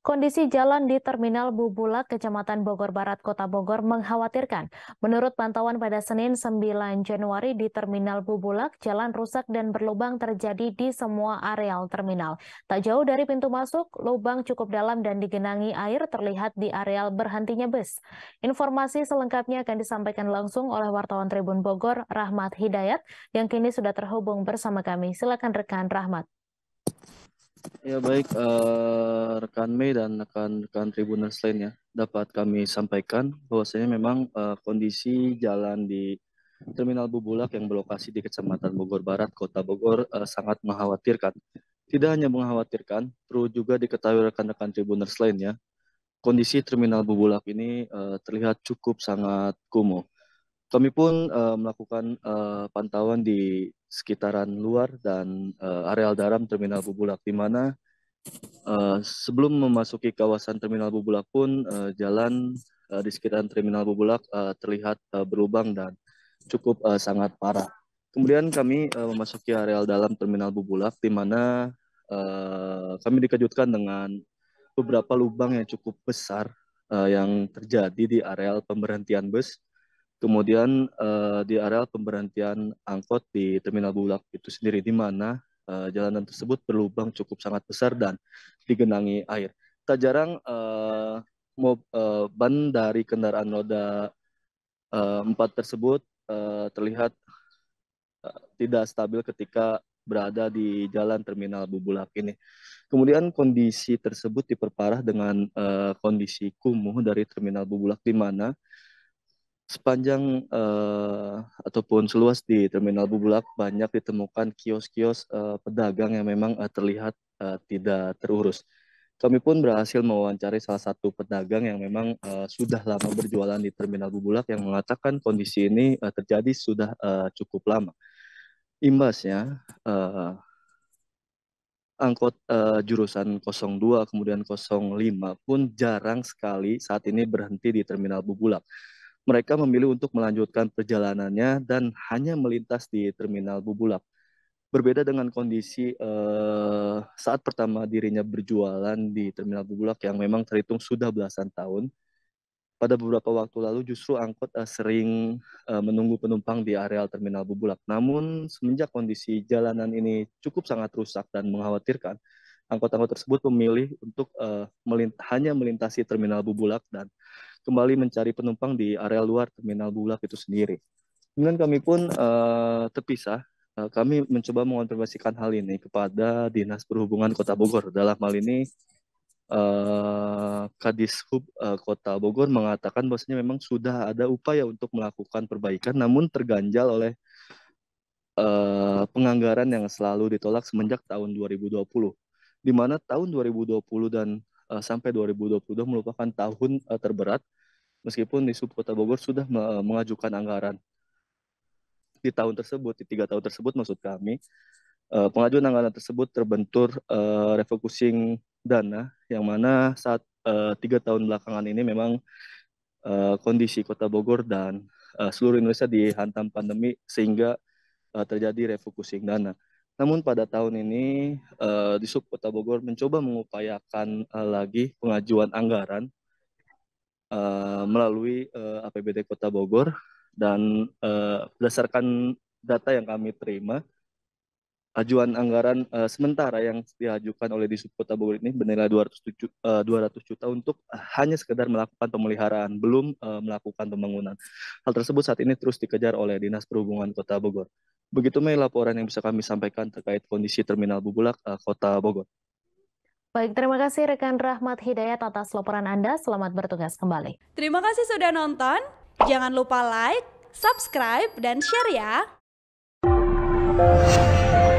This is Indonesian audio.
Kondisi jalan di Terminal Bubulak, Kecamatan Bogor Barat, Kota Bogor mengkhawatirkan. Menurut pantauan pada Senin 9 Januari di Terminal Bubulak, jalan rusak dan berlubang terjadi di semua areal terminal. Tak jauh dari pintu masuk, lubang cukup dalam dan digenangi air terlihat di areal berhentinya bus. Informasi selengkapnya akan disampaikan langsung oleh wartawan Tribun Bogor, Rahmat Hidayat, yang kini sudah terhubung bersama kami. Silakan rekan Rahmat. Ya baik uh, rekan Mei dan rekan-rekan Tribuners lainnya dapat kami sampaikan bahwasanya memang uh, kondisi jalan di Terminal Bubulak yang berlokasi di Kecamatan Bogor Barat, Kota Bogor uh, sangat mengkhawatirkan. Tidak hanya mengkhawatirkan, perlu juga diketahui rekan-rekan Tribuners lainnya Kondisi Terminal Bubulak ini uh, terlihat cukup sangat kumuh kami pun uh, melakukan uh, pantauan di sekitaran luar dan uh, areal dalam Terminal Bubulak di mana uh, sebelum memasuki kawasan Terminal Bubulak pun uh, jalan uh, di sekitaran Terminal Bubulak uh, terlihat uh, berlubang dan cukup uh, sangat parah. Kemudian kami uh, memasuki areal dalam Terminal Bubulak di mana uh, kami dikejutkan dengan beberapa lubang yang cukup besar uh, yang terjadi di areal pemberhentian bus Kemudian uh, di areal pemberhentian angkot di Terminal Bulak itu sendiri di mana uh, jalanan tersebut berlubang cukup sangat besar dan digenangi air. Tak jarang uh, mob, uh, ban dari kendaraan roda uh, empat tersebut uh, terlihat uh, tidak stabil ketika berada di jalan Terminal Bubulak ini. Kemudian kondisi tersebut diperparah dengan uh, kondisi kumuh dari Terminal Bubulak di mana sepanjang uh, ataupun seluas di Terminal Bubulak banyak ditemukan kios-kios uh, pedagang yang memang uh, terlihat uh, tidak terurus. Kami pun berhasil mewawancari salah satu pedagang yang memang uh, sudah lama berjualan di Terminal Bubulak yang mengatakan kondisi ini uh, terjadi sudah uh, cukup lama. Imbasnya uh, angkot uh, jurusan 02 kemudian 05 pun jarang sekali saat ini berhenti di terminal Bubulak mereka memilih untuk melanjutkan perjalanannya dan hanya melintas di terminal Bubulak. Berbeda dengan kondisi eh, saat pertama dirinya berjualan di terminal Bubulak yang memang terhitung sudah belasan tahun, pada beberapa waktu lalu justru angkot eh, sering eh, menunggu penumpang di areal terminal Bubulak. Namun semenjak kondisi jalanan ini cukup sangat rusak dan mengkhawatirkan, angkot-angkot tersebut memilih untuk eh, melint hanya melintasi terminal Bubulak dan kembali mencari penumpang di area luar terminal Bulak itu sendiri. Kemudian kami pun uh, terpisah. Uh, kami mencoba mengonfirmasikan hal ini kepada Dinas Perhubungan Kota Bogor. Dalam hal ini uh, Hub uh, Kota Bogor mengatakan bahwasanya memang sudah ada upaya untuk melakukan perbaikan, namun terganjal oleh uh, penganggaran yang selalu ditolak semenjak tahun 2020 di mana tahun 2020 dan uh, sampai 2022 merupakan tahun uh, terberat meskipun di subkota Bogor sudah me eh, mengajukan anggaran. Di tahun tersebut, di tiga tahun tersebut maksud kami, uh, pengajuan anggaran tersebut terbentur uh, refocusing dana yang mana saat uh, tiga tahun belakangan ini memang uh, kondisi kota Bogor dan uh, seluruh Indonesia dihantam pandemi sehingga uh, terjadi refocusing dana. Namun pada tahun ini uh, di Kota Bogor mencoba mengupayakan uh, lagi pengajuan anggaran uh, melalui uh, APBD Kota Bogor dan Berdasarkan data yang kami terima, ajuan anggaran uh, sementara yang diajukan oleh di Kota Bogor ini bernilai 207, uh, 200 juta untuk eh, hanya sekedar melakukan pemeliharaan, belum uh, melakukan pembangunan. Hal tersebut saat ini terus dikejar oleh Dinas Perhubungan Kota Bogor. Begitu Mei laporan yang bisa kami sampaikan terkait kondisi Terminal Bubulak uh, Kota Bogor. Baik, terima kasih rekan Rahmat Hidayat atas laporan Anda. Selamat bertugas kembali. Terima kasih sudah nonton. Jangan lupa like, subscribe, dan share ya.